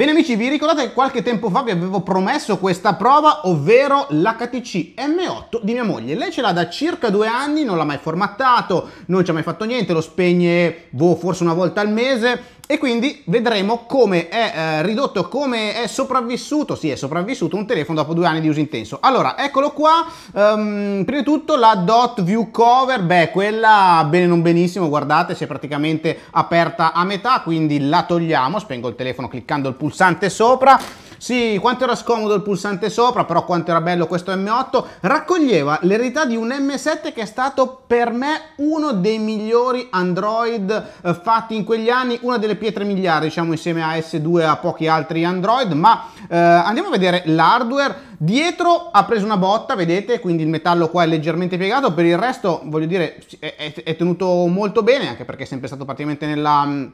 Bene amici, vi ricordate qualche tempo fa vi avevo promesso questa prova, ovvero l'HTC M8 di mia moglie. Lei ce l'ha da circa due anni, non l'ha mai formattato, non ci ha mai fatto niente, lo spegne boh, forse una volta al mese e quindi vedremo come è eh, ridotto, come è sopravvissuto, sì è sopravvissuto un telefono dopo due anni di uso intenso. Allora, eccolo qua, um, prima di tutto la dot view cover, beh quella bene non benissimo, guardate si è praticamente aperta a metà, quindi la togliamo, spengo il telefono cliccando il punto pulsante sopra sì, quanto era scomodo il pulsante sopra, però quanto era bello questo M8, raccoglieva l'eredità di un M7 che è stato per me uno dei migliori Android eh, fatti in quegli anni, una delle pietre miliari, diciamo insieme a S2 e a pochi altri Android, ma eh, andiamo a vedere l'hardware. Dietro ha preso una botta, vedete, quindi il metallo qua è leggermente piegato, per il resto, voglio dire, è, è tenuto molto bene, anche perché è sempre stato praticamente nella mm,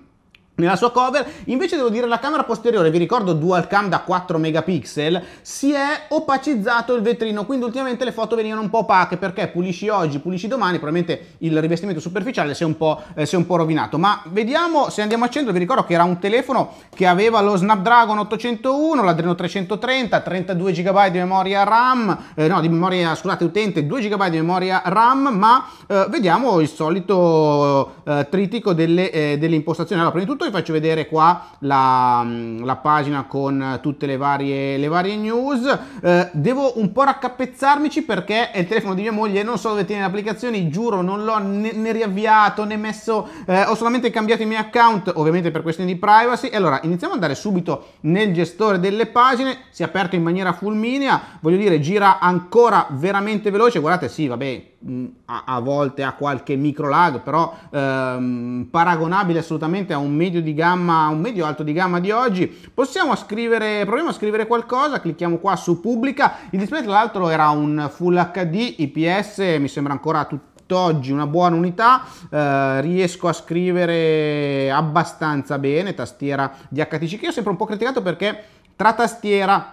nella sua cover, invece devo dire la camera posteriore, vi ricordo dual cam da 4 megapixel, si è opacizzato il vetrino, quindi ultimamente le foto venivano un po' opache perché pulisci oggi, pulisci domani, probabilmente il rivestimento superficiale si è un po', eh, si è un po rovinato, ma vediamo se andiamo a centro, vi ricordo che era un telefono che aveva lo Snapdragon 801, l'Adreno 330, 32 GB di memoria RAM, eh, no di memoria, scusate utente, 2 GB di memoria RAM, ma eh, vediamo il solito eh, tritico delle, eh, delle, impostazioni, allora prima di tutto vi faccio vedere qua la, mm, la pagina con tutte le varie, le varie news. Eh, devo un po' raccapezzarmici perché è il telefono di mia moglie, non so dove tiene le applicazioni, giuro, non l'ho né, né riavviato né messo, eh, ho solamente cambiato i miei account, ovviamente per questioni di privacy. E allora iniziamo ad andare subito nel gestore delle pagine, si è aperto in maniera fulminea, voglio dire, gira ancora veramente veloce, guardate, sì, vabbè, Mm, a, volte ha qualche micro lag, però ehm, paragonabile assolutamente a un medio di gamma, un medio alto di gamma di oggi. Possiamo scrivere, proviamo a scrivere qualcosa, clicchiamo qua su pubblica. Il display tra l'altro era un Full HD IPS, mi sembra ancora tutt'oggi una buona unità, eh, riesco a scrivere abbastanza bene, tastiera di htc che io ho sempre un po' criticato perché tra tastiera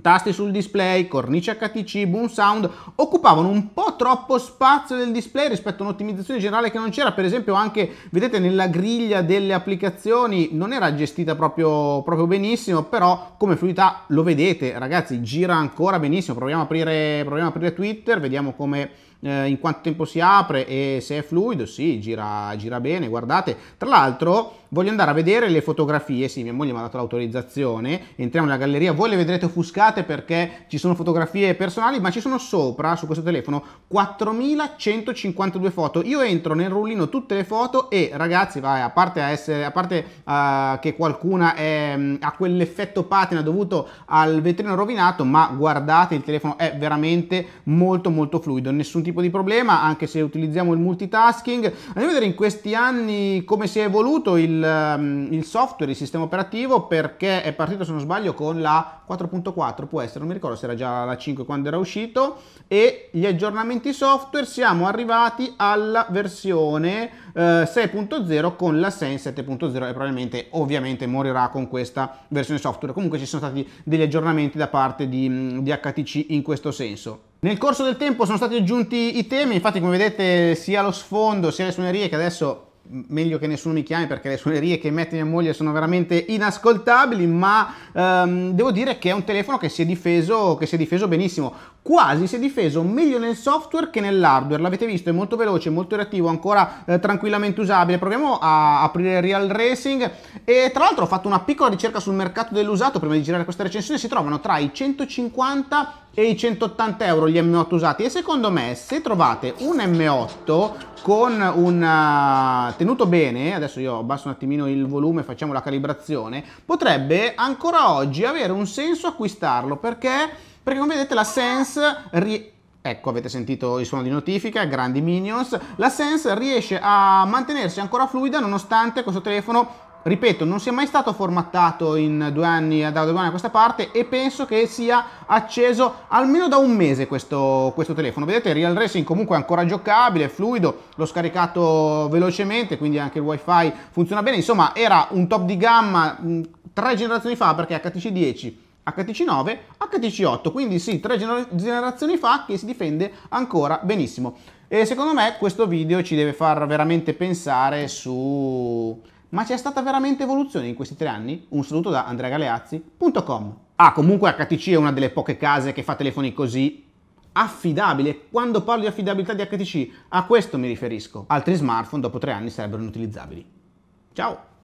Tasti sul display, cornice HTC, boom sound occupavano un po' troppo spazio del display rispetto a un'ottimizzazione generale che non c'era, per esempio anche vedete nella griglia delle applicazioni non era gestita proprio, proprio benissimo, però come fluidità lo vedete ragazzi gira ancora benissimo, proviamo a aprire, proviamo a aprire Twitter, vediamo come eh, in quanto tempo si apre e se è fluido, sì, gira, gira bene, guardate. Tra l'altro voglio andare a vedere le fotografie, sì, mia moglie mi ha dato l'autorizzazione, entriamo nella galleria, voi le vedrete offuscate complicate perché ci sono fotografie personali, ma ci sono sopra su questo telefono 4152 foto. Io entro nel rullino tutte le foto e ragazzi, vai, a parte, a essere, a parte uh, che qualcuna è, mm, ha quell'effetto patina dovuto al vetrino rovinato, ma guardate, il telefono è veramente molto molto fluido, nessun tipo di problema, anche se utilizziamo il multitasking. Andiamo a vedere in questi anni come si è evoluto il, um, il software, il sistema operativo, perché è partito, se non sbaglio, con la 4.4 4 può essere, non mi ricordo se era già la 5 quando era uscito, e gli aggiornamenti software siamo arrivati alla versione eh, 6.0 con la Sen 7.0 e probabilmente ovviamente morirà con questa versione software. Comunque ci sono stati degli aggiornamenti da parte di, mm, di HTC in questo senso. Nel corso del tempo sono stati aggiunti i temi, infatti come vedete sia lo sfondo sia le suonerie che adesso meglio che nessuno mi chiami perché le suonerie che mette mia moglie sono veramente inascoltabili, ma ehm, devo dire che è un telefono che si è difeso, che si è difeso benissimo quasi si è difeso meglio nel software che nell'hardware, l'avete visto, è molto veloce, molto reattivo, ancora eh, tranquillamente usabile, proviamo a aprire Real Racing e tra l'altro ho fatto una piccola ricerca sul mercato dell'usato prima di girare questa recensione, si trovano tra i 150 e i 180 euro gli M8 usati e secondo me se trovate un M8 con un eh, tenuto bene, adesso io abbasso un attimino il volume, facciamo la calibrazione, potrebbe ancora oggi avere un senso acquistarlo perché perché come vedete la Sense... Ri- Ecco, avete sentito il suono di notifica, grandi minions. La Sense riesce a mantenersi ancora fluida nonostante questo telefono ripeto, non sia mai stato formattato in due anni, da due anni a questa parte e penso che sia acceso almeno da un mese questo, questo telefono. Vedete, Real Racing comunque è ancora giocabile, fluido, l'ho scaricato velocemente, quindi anche il wifi funziona bene. Insomma, era un top di gamma mh, tre generazioni fa perché HTC 10 HTC 9, HTC 8, quindi sì, tre generazioni fa che si difende ancora benissimo. E secondo me questo video ci deve far veramente pensare su... Ma c'è stata veramente evoluzione in questi tre anni? Un saluto da andreagaleazzi.com Ah, comunque HTC è una delle poche case che fa telefoni così affidabile. Quando parlo di affidabilità di HTC, a questo mi riferisco. Altri smartphone dopo tre anni sarebbero inutilizzabili. Ciao!